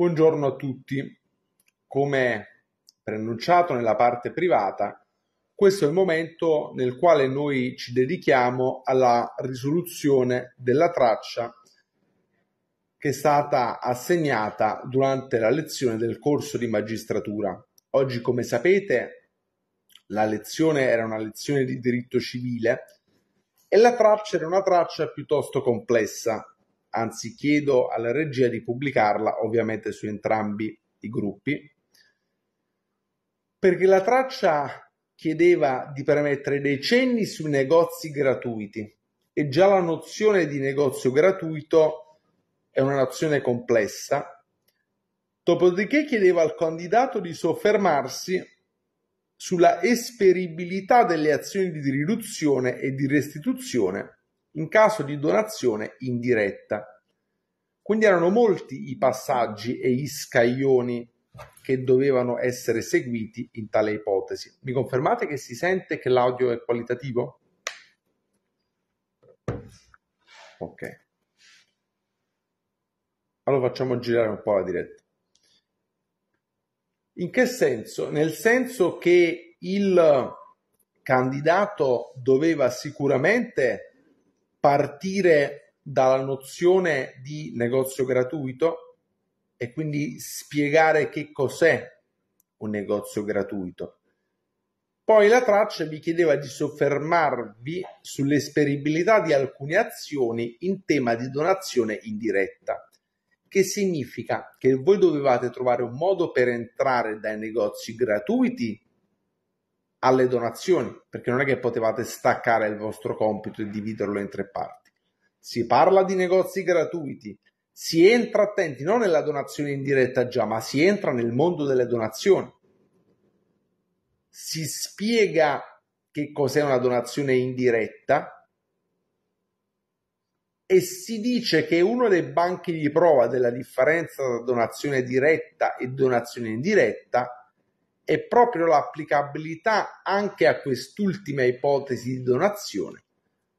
Buongiorno a tutti. Come preannunciato nella parte privata, questo è il momento nel quale noi ci dedichiamo alla risoluzione della traccia che è stata assegnata durante la lezione del corso di magistratura. Oggi, come sapete, la lezione era una lezione di diritto civile e la traccia era una traccia piuttosto complessa, anzi chiedo alla regia di pubblicarla ovviamente su entrambi i gruppi, perché la traccia chiedeva di premettere dei cenni sui negozi gratuiti e già la nozione di negozio gratuito è una nozione complessa. Dopodiché chiedeva al candidato di soffermarsi sulla esperibilità delle azioni di riduzione e di restituzione in caso di donazione indiretta. Quindi erano molti i passaggi e gli scaglioni che dovevano essere seguiti in tale ipotesi. Mi confermate che si sente che l'audio è qualitativo? Ok. Allora facciamo girare un po' la diretta. In che senso? Nel senso che il candidato doveva sicuramente partire dalla nozione di negozio gratuito e quindi spiegare che cos'è un negozio gratuito. Poi la traccia vi chiedeva di soffermarvi sull'esperibilità di alcune azioni in tema di donazione indiretta, che significa che voi dovevate trovare un modo per entrare dai negozi gratuiti alle donazioni, perché non è che potevate staccare il vostro compito e dividerlo in tre parti. Si parla di negozi gratuiti, si entra attenti non nella donazione indiretta già, ma si entra nel mondo delle donazioni. Si spiega che cos'è una donazione indiretta e si dice che uno dei banchi di prova della differenza tra donazione diretta e donazione indiretta e proprio l'applicabilità anche a quest'ultima ipotesi di donazione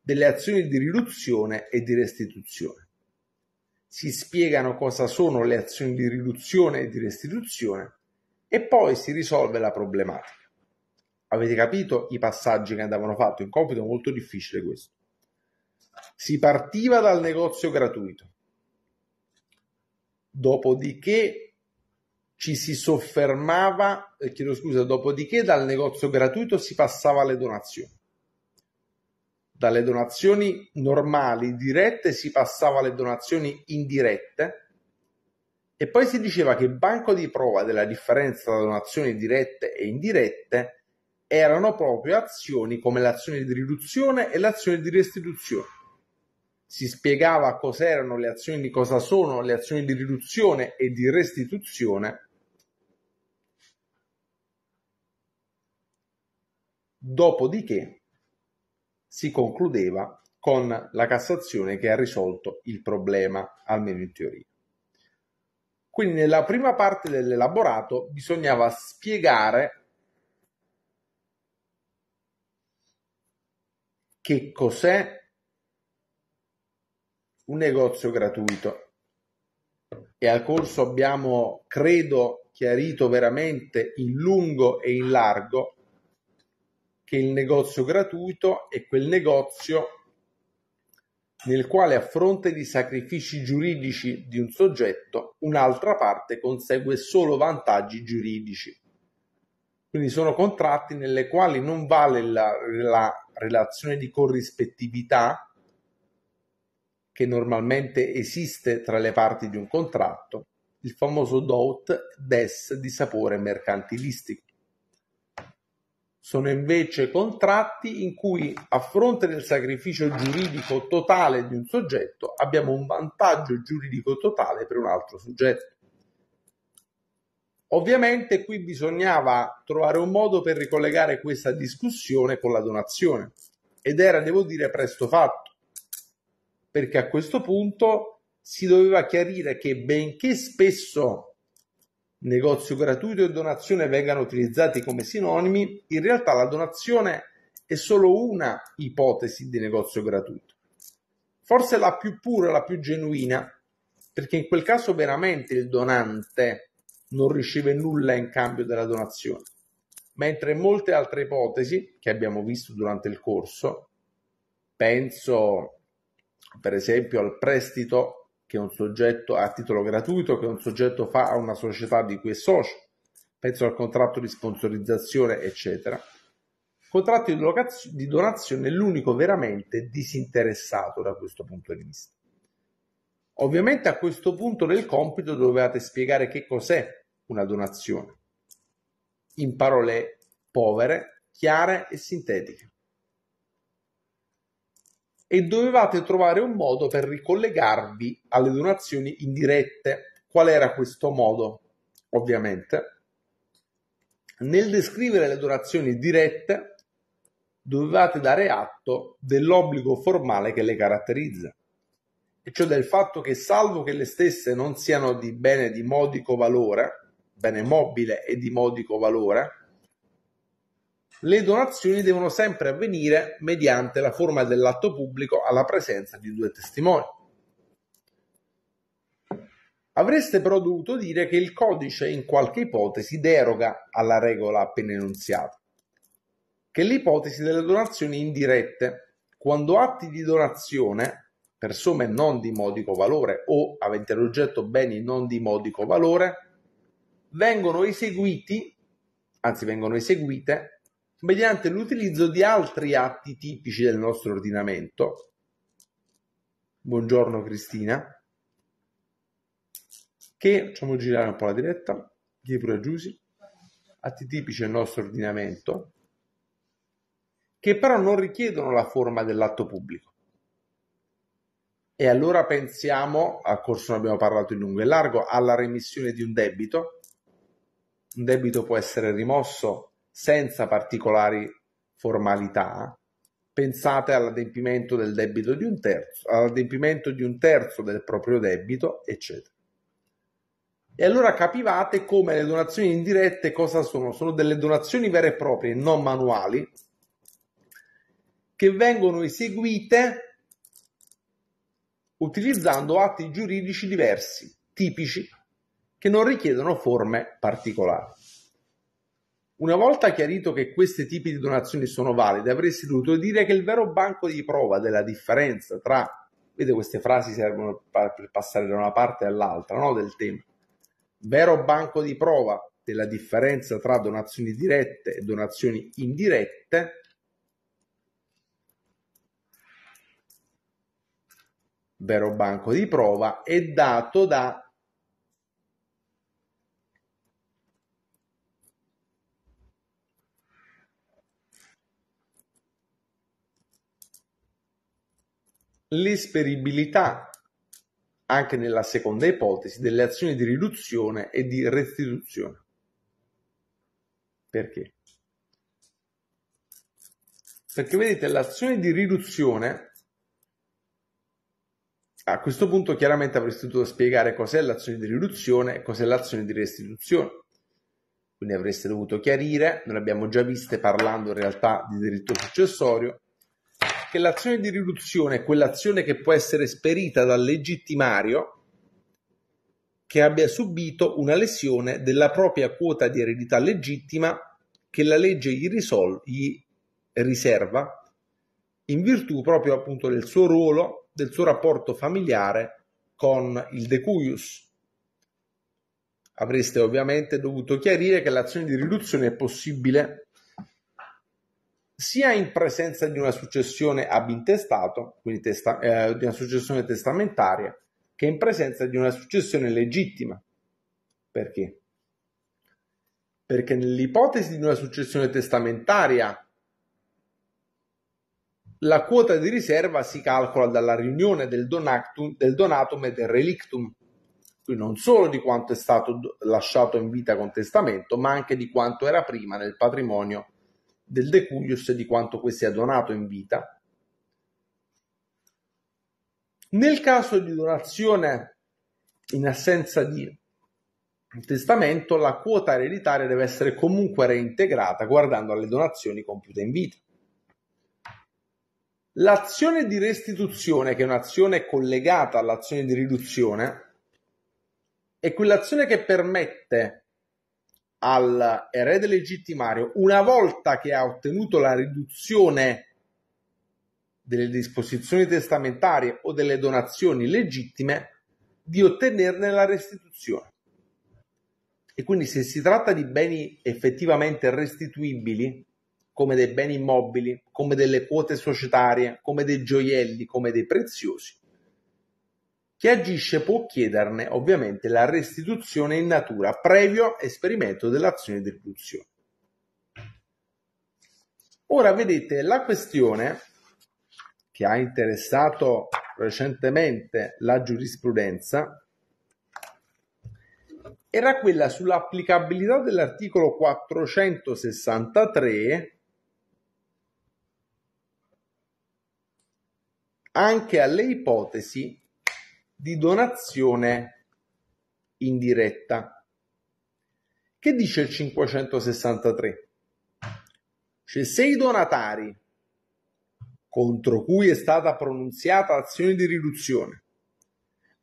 delle azioni di riduzione e di restituzione. Si spiegano cosa sono le azioni di riduzione e di restituzione e poi si risolve la problematica. Avete capito i passaggi che andavano fatti? Un compito molto difficile questo. Si partiva dal negozio gratuito, dopodiché ci si soffermava, eh, chiedo scusa, dopodiché dal negozio gratuito si passava alle donazioni. Dalle donazioni normali, dirette, si passava alle donazioni indirette e poi si diceva che il banco di prova della differenza tra donazioni dirette e indirette erano proprio azioni come l'azione di riduzione e l'azione di restituzione. Si spiegava cos'erano le azioni, cosa sono le azioni di riduzione e di restituzione Dopodiché si concludeva con la Cassazione che ha risolto il problema, almeno in teoria. Quindi nella prima parte dell'elaborato bisognava spiegare che cos'è un negozio gratuito e al corso abbiamo, credo, chiarito veramente in lungo e in largo che il negozio gratuito è quel negozio nel quale a fronte di sacrifici giuridici di un soggetto, un'altra parte consegue solo vantaggi giuridici. Quindi sono contratti nelle quali non vale la, la relazione di corrispettività che normalmente esiste tra le parti di un contratto, il famoso DOT DES di sapore mercantilistico. Sono invece contratti in cui, a fronte del sacrificio giuridico totale di un soggetto, abbiamo un vantaggio giuridico totale per un altro soggetto. Ovviamente qui bisognava trovare un modo per ricollegare questa discussione con la donazione ed era, devo dire, presto fatto, perché a questo punto si doveva chiarire che benché spesso negozio gratuito e donazione vengano utilizzati come sinonimi, in realtà la donazione è solo una ipotesi di negozio gratuito. Forse la più pura, la più genuina, perché in quel caso veramente il donante non riceve nulla in cambio della donazione, mentre molte altre ipotesi che abbiamo visto durante il corso, penso per esempio al prestito che un soggetto a titolo gratuito che un soggetto fa a una società di cui è socio. Penso al contratto di sponsorizzazione, eccetera. Il contratto di donazione è l'unico veramente disinteressato da questo punto di vista. Ovviamente a questo punto del compito dovevate spiegare che cos'è una donazione, in parole povere, chiare e sintetiche e dovevate trovare un modo per ricollegarvi alle donazioni indirette. Qual era questo modo? Ovviamente, nel descrivere le donazioni dirette, dovevate dare atto dell'obbligo formale che le caratterizza, e cioè del fatto che salvo che le stesse non siano di bene di modico valore, bene mobile e di modico valore, le donazioni devono sempre avvenire mediante la forma dell'atto pubblico alla presenza di due testimoni. Avreste però dovuto dire che il codice in qualche ipotesi deroga alla regola appena enunciata, che è l'ipotesi delle donazioni indirette, quando atti di donazione per somme non di modico valore o aventi l'oggetto beni non di modico valore, vengono eseguiti, anzi vengono eseguite mediante l'utilizzo di altri atti tipici del nostro ordinamento. Buongiorno Cristina. Che facciamo girare un po' la diretta, di pure Giusi. Atti tipici del nostro ordinamento che però non richiedono la forma dell'atto pubblico. E allora pensiamo, al corso ne abbiamo parlato in lungo e largo, alla remissione di un debito. Un debito può essere rimosso senza particolari formalità, pensate all'adempimento del debito di un terzo, all'adempimento di un terzo del proprio debito, eccetera. E allora capivate come le donazioni indirette cosa sono? Sono delle donazioni vere e proprie, non manuali, che vengono eseguite utilizzando atti giuridici diversi, tipici, che non richiedono forme particolari. Una volta chiarito che questi tipi di donazioni sono valide, avresti dovuto dire che il vero banco di prova della differenza tra, vedete queste frasi servono per passare da una parte all'altra, no, del tema, vero banco di prova della differenza tra donazioni dirette e donazioni indirette, vero banco di prova è dato da l'esperibilità, anche nella seconda ipotesi, delle azioni di riduzione e di restituzione. Perché? Perché vedete, l'azione di riduzione, a questo punto chiaramente avreste dovuto spiegare cos'è l'azione di riduzione e cos'è l'azione di restituzione quindi avreste dovuto chiarire, non l'abbiamo già viste parlando in realtà di diritto successorio, che l'azione di riduzione è quell'azione che può essere esperita dal legittimario che abbia subito una lesione della propria quota di eredità legittima che la legge gli, risol- gli riserva in virtù proprio appunto del suo ruolo, del suo rapporto familiare con il decuius. Avreste ovviamente dovuto chiarire che l'azione di riduzione è possibile sia in presenza di una successione ab intestato, quindi testa, eh, di una successione testamentaria, che in presenza di una successione legittima. Perché? Perché nell'ipotesi di una successione testamentaria la quota di riserva si calcola dalla riunione del, donactum, del donatum e del relictum, quindi non solo di quanto è stato lasciato in vita con testamento, ma anche di quanto era prima nel patrimonio del De e di quanto questi ha donato in vita. Nel caso di donazione in assenza di testamento, la quota ereditaria deve essere comunque reintegrata guardando alle donazioni compiute in vita. L'azione di restituzione, che è un'azione collegata all'azione di riduzione, è quell'azione che permette al erede legittimario, una volta che ha ottenuto la riduzione delle disposizioni testamentarie o delle donazioni legittime, di ottenerne la restituzione. E quindi se si tratta di beni effettivamente restituibili, come dei beni immobili, come delle quote societarie, come dei gioielli, come dei preziosi, chi agisce può chiederne ovviamente la restituzione in natura, previo esperimento dell'azione di riduzione. Ora vedete la questione che ha interessato recentemente la giurisprudenza era quella sull'applicabilità dell'articolo 463 anche alle ipotesi di donazione indiretta. Che dice il 563? Cioè, se i donatari contro cui è stata pronunziata azione di riduzione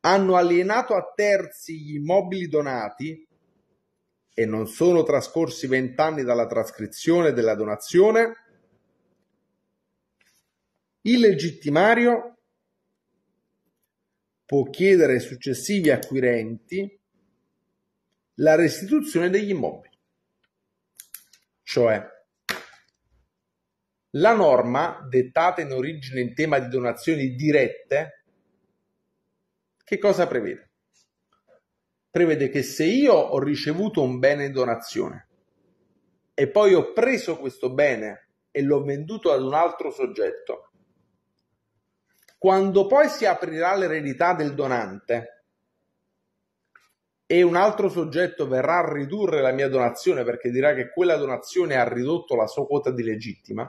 hanno alienato a terzi gli immobili donati e non sono trascorsi vent'anni dalla trascrizione della donazione, il legittimario può chiedere ai successivi acquirenti la restituzione degli immobili. Cioè, la norma, dettata in origine in tema di donazioni dirette, che cosa prevede? Prevede che se io ho ricevuto un bene in donazione e poi ho preso questo bene e l'ho venduto ad un altro soggetto, quando poi si aprirà l'eredità del donante e un altro soggetto verrà a ridurre la mia donazione perché dirà che quella donazione ha ridotto la sua quota di legittima,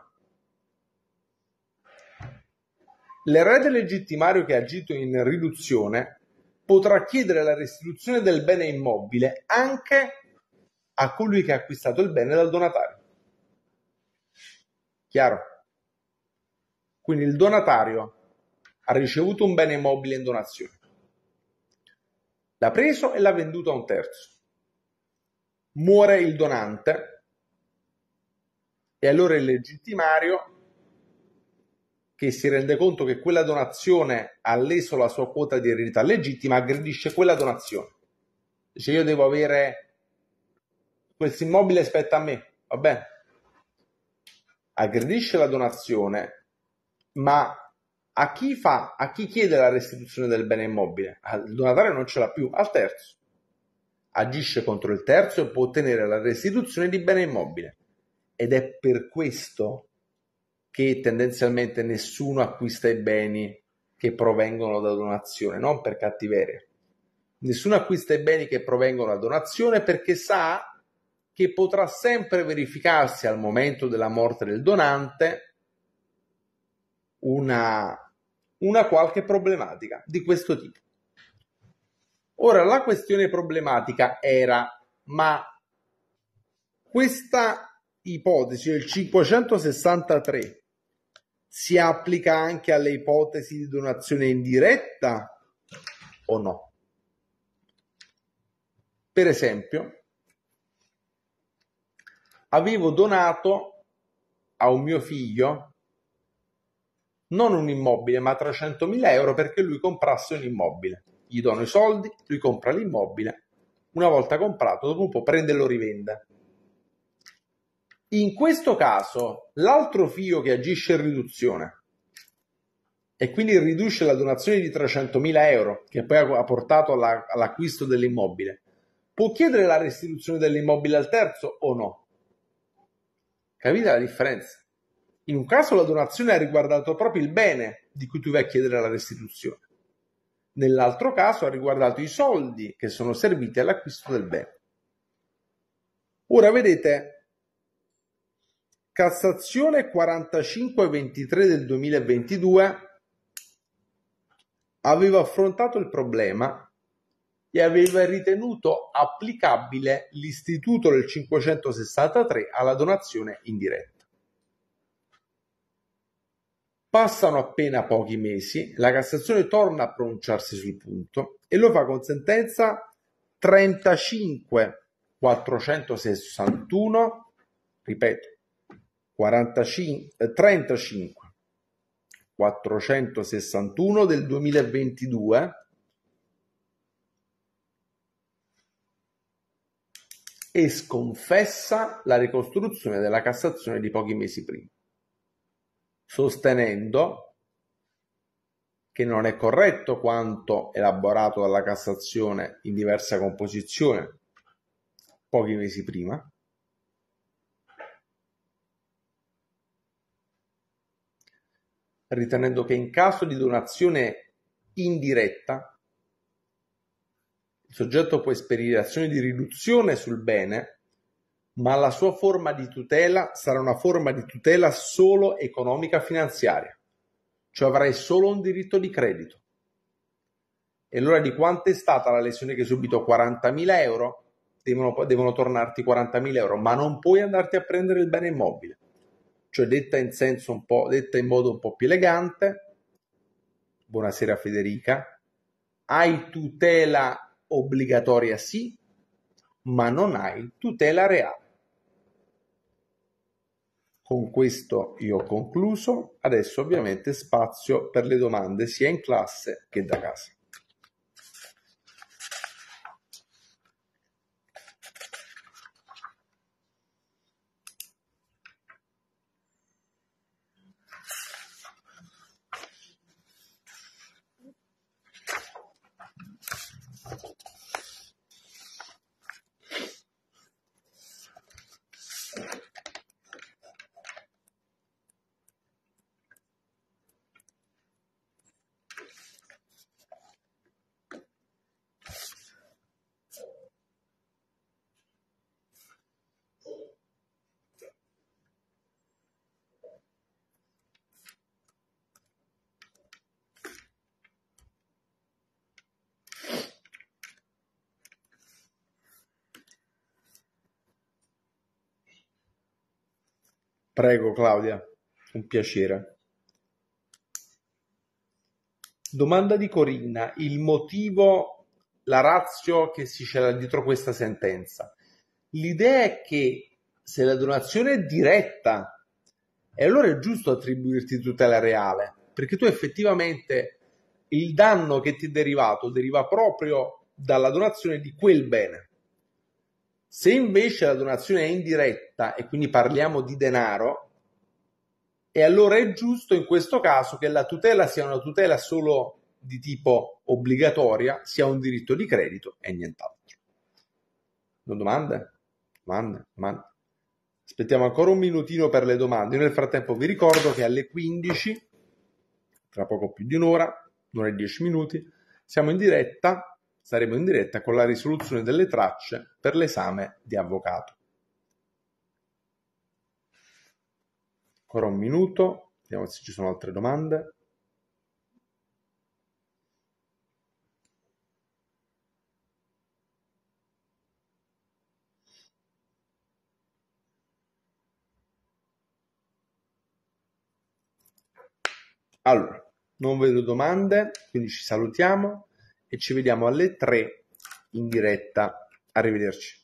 l'erede legittimario che ha agito in riduzione potrà chiedere la restituzione del bene immobile anche a colui che ha acquistato il bene dal donatario. Chiaro? Quindi il donatario ha ricevuto un bene immobile in donazione. L'ha preso e l'ha venduto a un terzo. Muore il donante e allora il legittimario che si rende conto che quella donazione ha leso la sua quota di eredità legittima, aggredisce quella donazione. Dice io devo avere questo immobile spetta a me, va bene? Aggredisce la donazione, ma a chi, fa, a chi chiede la restituzione del bene immobile? Il donatario non ce l'ha più, al terzo. Agisce contro il terzo e può ottenere la restituzione di bene immobile. Ed è per questo che tendenzialmente nessuno acquista i beni che provengono da donazione, non per cattiveria. Nessuno acquista i beni che provengono da donazione perché sa che potrà sempre verificarsi al momento della morte del donante una una qualche problematica di questo tipo. Ora, la questione problematica era, ma questa ipotesi del 563 si applica anche alle ipotesi di donazione indiretta o no? Per esempio, avevo donato a un mio figlio non un immobile ma 300.000 euro perché lui comprasse un immobile. Gli dono i soldi, lui compra l'immobile, una volta comprato dopo un po' prende e lo rivende. In questo caso l'altro figlio che agisce in riduzione e quindi riduce la donazione di 300.000 euro che poi ha portato alla, all'acquisto dell'immobile, può chiedere la restituzione dell'immobile al terzo o no? Capite la differenza? In un caso la donazione ha riguardato proprio il bene di cui tu vai a chiedere la restituzione. Nell'altro caso ha riguardato i soldi che sono serviti all'acquisto del bene. Ora vedete, Cassazione 4523 del 2022 aveva affrontato il problema e aveva ritenuto applicabile l'istituto del 563 alla donazione indiretta. Passano appena pochi mesi, la Cassazione torna a pronunciarsi sul punto e lo fa con sentenza 35461, ripeto, 35 461 del 2022 e sconfessa la ricostruzione della Cassazione di pochi mesi prima sostenendo che non è corretto quanto elaborato dalla Cassazione in diversa composizione pochi mesi prima, ritenendo che in caso di donazione indiretta il soggetto può esperire azioni di riduzione sul bene ma la sua forma di tutela sarà una forma di tutela solo economica finanziaria, cioè avrai solo un diritto di credito. E allora di quanto è stata la lesione che hai subito? 40.000 euro? Devono, devono tornarti 40.000 euro, ma non puoi andarti a prendere il bene immobile. Cioè detta in, senso un po', detta in modo un po' più elegante, buonasera Federica, hai tutela obbligatoria sì, ma non hai tutela reale. Con questo io ho concluso, adesso ovviamente spazio per le domande sia in classe che da casa. Prego Claudia, un piacere. Domanda di Corinna, il motivo, la razio che si c'era dietro questa sentenza. L'idea è che se la donazione è diretta, e allora è giusto attribuirti tutela reale, perché tu effettivamente il danno che ti è derivato deriva proprio dalla donazione di quel bene. Se invece la donazione è indiretta e quindi parliamo di denaro, e allora è giusto in questo caso che la tutela sia una tutela solo di tipo obbligatoria, sia un diritto di credito e nient'altro. Non domande? Domande? Domande? Aspettiamo ancora un minutino per le domande. nel frattempo vi ricordo che alle 15, tra poco più di un'ora, un'ora e dieci minuti, siamo in diretta saremo in diretta con la risoluzione delle tracce per l'esame di avvocato. Ancora un minuto, vediamo se ci sono altre domande. Allora, non vedo domande, quindi ci salutiamo e ci vediamo alle 3 in diretta. Arrivederci.